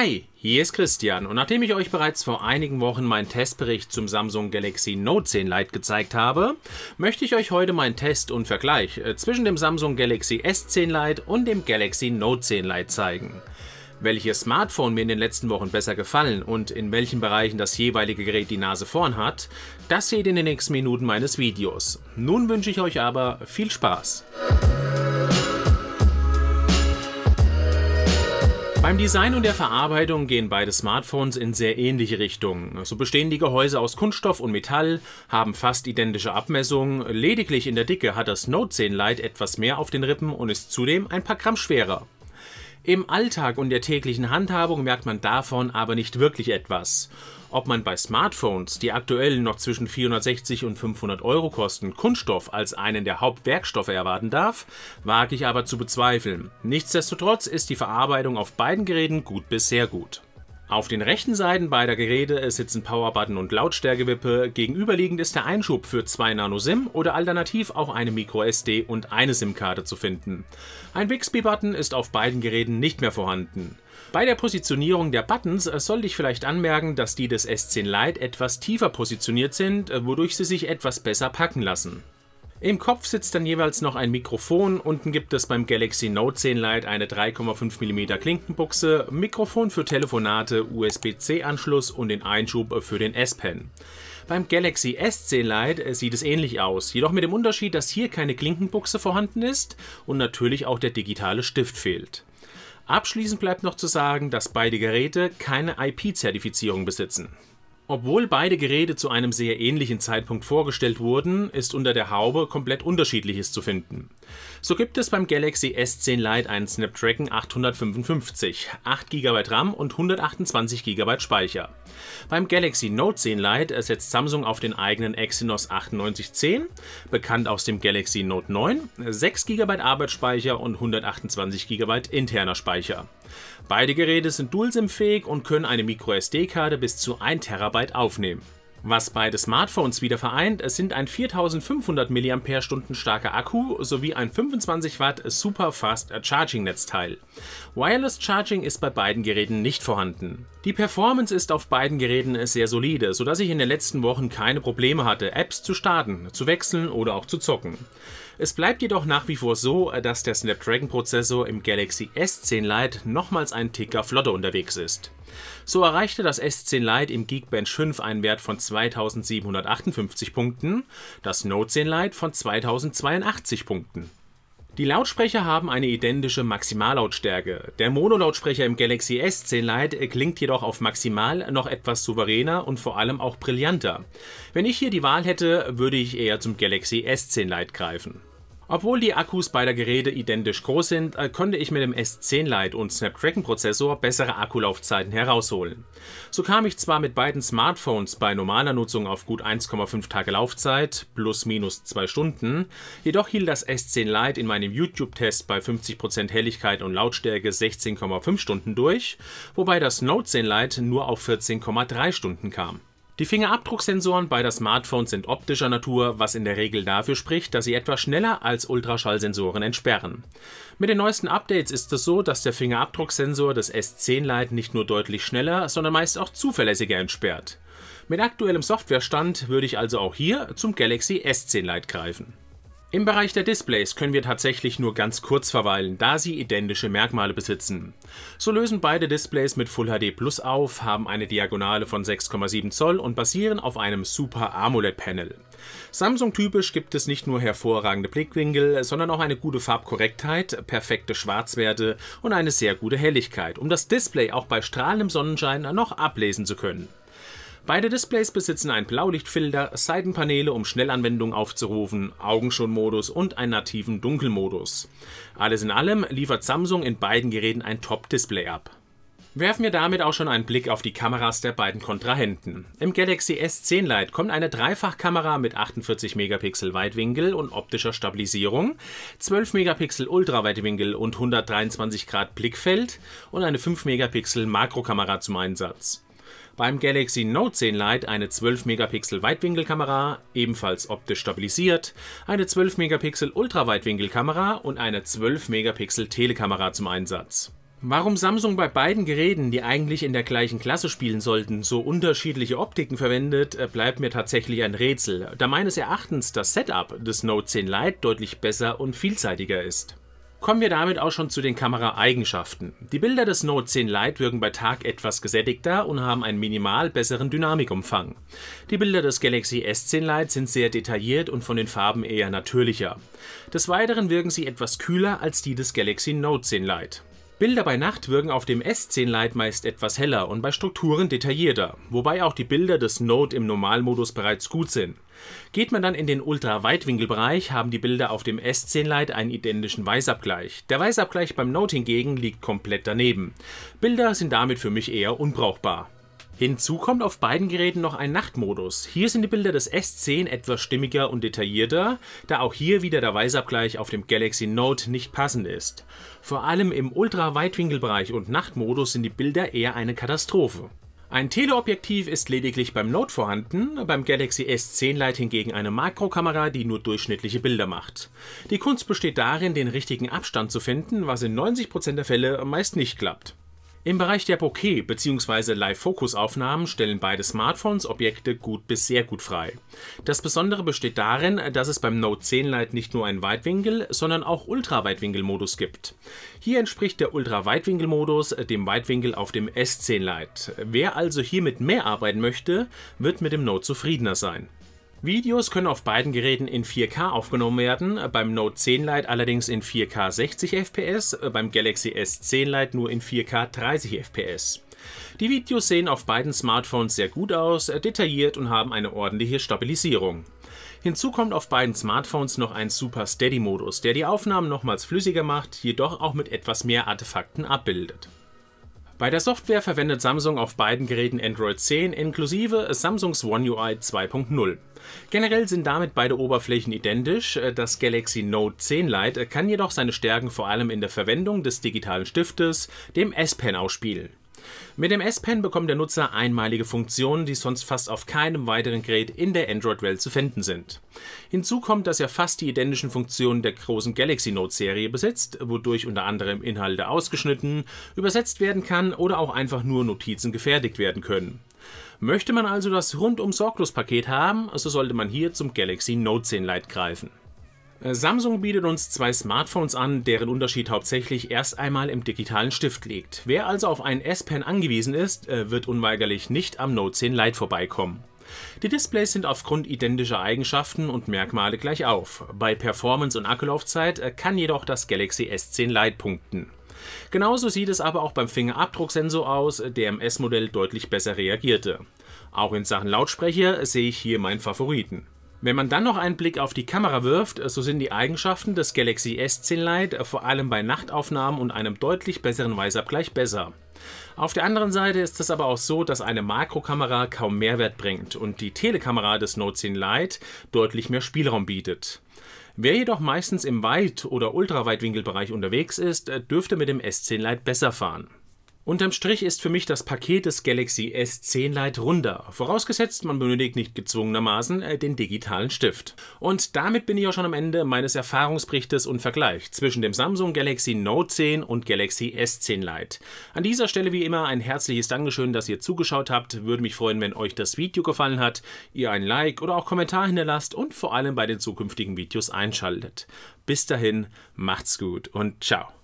Hi, hier ist Christian und nachdem ich euch bereits vor einigen Wochen meinen Testbericht zum Samsung Galaxy Note 10 Lite gezeigt habe, möchte ich euch heute meinen Test und Vergleich äh, zwischen dem Samsung Galaxy S10 Lite und dem Galaxy Note 10 Lite zeigen. Welches Smartphone mir in den letzten Wochen besser gefallen und in welchen Bereichen das jeweilige Gerät die Nase vorn hat, das seht ihr in den nächsten Minuten meines Videos. Nun wünsche ich euch aber viel Spaß. Beim Design und der Verarbeitung gehen beide Smartphones in sehr ähnliche Richtungen. So bestehen die Gehäuse aus Kunststoff und Metall, haben fast identische Abmessungen, lediglich in der Dicke hat das Note 10 Lite etwas mehr auf den Rippen und ist zudem ein paar Gramm schwerer. Im Alltag und der täglichen Handhabung merkt man davon aber nicht wirklich etwas. Ob man bei Smartphones, die aktuell noch zwischen 460 und 500 Euro kosten, Kunststoff als einen der Hauptwerkstoffe erwarten darf, wage ich aber zu bezweifeln. Nichtsdestotrotz ist die Verarbeitung auf beiden Geräten gut bis sehr gut. Auf den rechten Seiten beider Geräte sitzen Powerbutton und Lautstärkewippe, gegenüberliegend ist der Einschub für zwei Nano SIM oder alternativ auch eine Micro SD und eine SIM-Karte zu finden. Ein Bixby-Button ist auf beiden Geräten nicht mehr vorhanden. Bei der Positionierung der Buttons sollte ich vielleicht anmerken, dass die des S10 Lite etwas tiefer positioniert sind, wodurch sie sich etwas besser packen lassen. Im Kopf sitzt dann jeweils noch ein Mikrofon. Unten gibt es beim Galaxy Note 10 Lite eine 3,5 mm Klinkenbuchse, Mikrofon für Telefonate, USB-C-Anschluss und den Einschub für den S-Pen. Beim Galaxy S10 Lite sieht es ähnlich aus, jedoch mit dem Unterschied, dass hier keine Klinkenbuchse vorhanden ist und natürlich auch der digitale Stift fehlt. Abschließend bleibt noch zu sagen, dass beide Geräte keine IP-Zertifizierung besitzen. Obwohl beide Geräte zu einem sehr ähnlichen Zeitpunkt vorgestellt wurden, ist unter der Haube komplett Unterschiedliches zu finden so gibt es beim Galaxy S10 Lite einen Snapdragon 855, 8 GB RAM und 128 GB Speicher. Beim Galaxy Note 10 Lite setzt Samsung auf den eigenen Exynos 9810, bekannt aus dem Galaxy Note 9, 6 GB Arbeitsspeicher und 128 GB interner Speicher. Beide Geräte sind Dual-SIM-fähig und können eine microSD-Karte bis zu 1 TB aufnehmen. Was beide Smartphones wieder vereint, es sind ein 4500 mAh starker Akku sowie ein 25 Watt Super Fast Charging Netzteil. Wireless Charging ist bei beiden Geräten nicht vorhanden. Die Performance ist auf beiden Geräten sehr solide, sodass ich in den letzten Wochen keine Probleme hatte, Apps zu starten, zu wechseln oder auch zu zocken. Es bleibt jedoch nach wie vor so, äh, dass der Snapdragon-Prozessor im Galaxy S10 Lite nochmals einen Ticker flotter unterwegs ist. So erreichte das S10 Lite im Geekbench 5 einen Wert von 2758 Punkten, das Note 10 Lite von 2082 Punkten. Die Lautsprecher haben eine identische Maximallautstärke. Der Monolautsprecher im Galaxy S10 Lite äh, klingt jedoch auf maximal noch etwas souveräner und vor allem auch brillanter. Wenn ich hier die Wahl hätte, würde ich eher zum Galaxy S10 Lite greifen. Obwohl die Akkus beider Geräte identisch groß sind, äh, konnte ich mit dem S10 Lite und Snapdragon Prozessor bessere Akkulaufzeiten herausholen. So kam ich zwar mit beiden Smartphones bei normaler Nutzung auf gut 1,5 Tage Laufzeit, plus minus 2 Stunden, jedoch hielt das S10 Lite in meinem YouTube-Test bei 50% Helligkeit und Lautstärke 16,5 Stunden durch, wobei das Note 10 Lite nur auf 14,3 Stunden kam. Die Fingerabdrucksensoren beider Smartphones sind optischer Natur, was in der Regel dafür spricht, dass sie etwas schneller als Ultraschallsensoren entsperren. Mit den neuesten Updates ist es so, dass der Fingerabdrucksensor des S10 Lite nicht nur deutlich schneller, sondern meist auch zuverlässiger entsperrt. Mit aktuellem Softwarestand würde ich also auch hier zum Galaxy S10 Lite greifen. Im Bereich der Displays können wir tatsächlich nur ganz kurz verweilen, da sie identische Merkmale besitzen. So lösen beide Displays mit Full HD Plus auf, haben eine Diagonale von 6,7 Zoll und basieren auf einem Super AMOLED Panel. Samsung typisch gibt es nicht nur hervorragende Blickwinkel, sondern auch eine gute Farbkorrektheit, perfekte Schwarzwerte und eine sehr gute Helligkeit, um das Display auch bei strahlendem Sonnenschein noch ablesen zu können. Beide Displays besitzen einen Blaulichtfilter, Seitenpaneele, um Schnellanwendungen aufzurufen, Augenschonmodus und einen nativen Dunkelmodus. Alles in allem liefert Samsung in beiden Geräten ein Top-Display ab. Werfen wir damit auch schon einen Blick auf die Kameras der beiden Kontrahenten. Im Galaxy S10 Lite kommt eine Dreifachkamera mit 48 Megapixel Weitwinkel und optischer Stabilisierung, 12 Megapixel Ultraweitwinkel und 123 Grad Blickfeld und eine 5 Megapixel Makrokamera zum Einsatz. Beim Galaxy Note 10 Lite eine 12 Megapixel Weitwinkelkamera, ebenfalls optisch stabilisiert, eine 12 Megapixel Ultraweitwinkelkamera und eine 12 Megapixel Telekamera zum Einsatz. Warum Samsung bei beiden Geräten, die eigentlich in der gleichen Klasse spielen sollten, so unterschiedliche Optiken verwendet, äh, bleibt mir tatsächlich ein Rätsel, da meines Erachtens das Setup des Note 10 Lite deutlich besser und vielseitiger ist. Kommen wir damit auch schon zu den Kameraeigenschaften. Die Bilder des Note 10 Lite wirken bei Tag etwas gesättigter und haben einen minimal besseren Dynamikumfang. Die Bilder des Galaxy S10 Lite sind sehr detailliert und von den Farben eher natürlicher. Des Weiteren wirken sie etwas kühler als die des Galaxy Note 10 Lite. Bilder bei Nacht wirken auf dem S10-Lite meist etwas heller und bei Strukturen detaillierter, wobei auch die Bilder des Note im Normalmodus bereits gut sind. Geht man dann in den Ultra-Weitwinkelbereich, haben die Bilder auf dem S10-Lite einen identischen Weißabgleich. Der Weißabgleich beim Note hingegen liegt komplett daneben. Bilder sind damit für mich eher unbrauchbar. Hinzu kommt auf beiden Geräten noch ein Nachtmodus. Hier sind die Bilder des S10 etwas stimmiger und detaillierter, da auch hier wieder der Weißabgleich auf dem Galaxy Note nicht passend ist. Vor allem im Ultra-Weitwinkelbereich und Nachtmodus sind die Bilder eher eine Katastrophe. Ein Teleobjektiv ist lediglich beim Note vorhanden, beim Galaxy S10 Lite hingegen eine Makrokamera, die nur durchschnittliche Bilder macht. Die Kunst besteht darin, den richtigen Abstand zu finden, was in 90% der Fälle meist nicht klappt. Im Bereich der Bokeh- bzw. Live-Fokus-Aufnahmen stellen beide Smartphones Objekte gut bis sehr gut frei. Das Besondere besteht darin, dass es beim Note 10 Lite nicht nur einen Weitwinkel, sondern auch Ultraweitwinkel-Modus gibt. Hier entspricht der Ultraweitwinkel-Modus dem Weitwinkel auf dem S10 Lite. Wer also hiermit mehr arbeiten möchte, wird mit dem Note zufriedener sein. Videos können auf beiden Geräten in 4K aufgenommen werden, beim Note 10 Lite allerdings in 4K 60 FPS, beim Galaxy S10 Lite nur in 4K 30 FPS. Die Videos sehen auf beiden Smartphones sehr gut aus, detailliert und haben eine ordentliche Stabilisierung. Hinzu kommt auf beiden Smartphones noch ein Super Steady Modus, der die Aufnahmen nochmals flüssiger macht, jedoch auch mit etwas mehr Artefakten abbildet. Bei der Software verwendet Samsung auf beiden Geräten Android 10 inklusive Samsungs One UI 2.0. Generell sind damit beide Oberflächen identisch. Das Galaxy Note 10 Lite kann jedoch seine Stärken vor allem in der Verwendung des digitalen Stiftes, dem S-Pen, ausspielen. Mit dem S-Pen bekommt der Nutzer einmalige Funktionen, die sonst fast auf keinem weiteren Gerät in der Android-Welt zu finden sind. Hinzu kommt, dass er fast die identischen Funktionen der großen Galaxy Note-Serie besitzt, wodurch unter anderem Inhalte ausgeschnitten, übersetzt werden kann oder auch einfach nur Notizen gefertigt werden können. Möchte man also das rundum sorglos Paket haben, so sollte man hier zum Galaxy Note 10 Lite greifen. Äh, Samsung bietet uns zwei Smartphones an, deren Unterschied hauptsächlich erst einmal im digitalen Stift liegt. Wer also auf einen S-Pen angewiesen ist, äh, wird unweigerlich nicht am Note 10 Lite vorbeikommen. Die Displays sind aufgrund identischer Eigenschaften und Merkmale gleich auf. Bei Performance und Akkulaufzeit äh, kann jedoch das Galaxy S10 Lite punkten. Genauso sieht es aber auch beim Fingerabdrucksensor aus, der im S-Modell deutlich besser reagierte. Auch in Sachen Lautsprecher sehe ich hier meinen Favoriten. Wenn man dann noch einen Blick auf die Kamera wirft, so sind die Eigenschaften des Galaxy S10 Lite äh, vor allem bei Nachtaufnahmen und einem deutlich besseren Weißabgleich besser. Auf der anderen Seite ist es aber auch so, dass eine Makrokamera kaum Mehrwert bringt und die Telekamera des Note 10 Lite deutlich mehr Spielraum bietet. Wer jedoch meistens im Weit- oder Ultraweitwinkelbereich unterwegs ist, äh, dürfte mit dem S10 Lite besser fahren. Unterm Strich ist für mich das Paket des Galaxy S10 Lite runder, vorausgesetzt man benötigt nicht gezwungenermaßen äh, den digitalen Stift. Und damit bin ich auch schon am Ende meines Erfahrungsberichtes und Vergleich zwischen dem Samsung Galaxy Note 10 und Galaxy S10 Lite. An dieser Stelle wie immer ein herzliches Dankeschön, dass ihr zugeschaut habt, würde mich freuen, wenn euch das Video gefallen hat, ihr ein Like oder auch Kommentar hinterlasst und vor allem bei den zukünftigen Videos einschaltet. Bis dahin, macht's gut und ciao.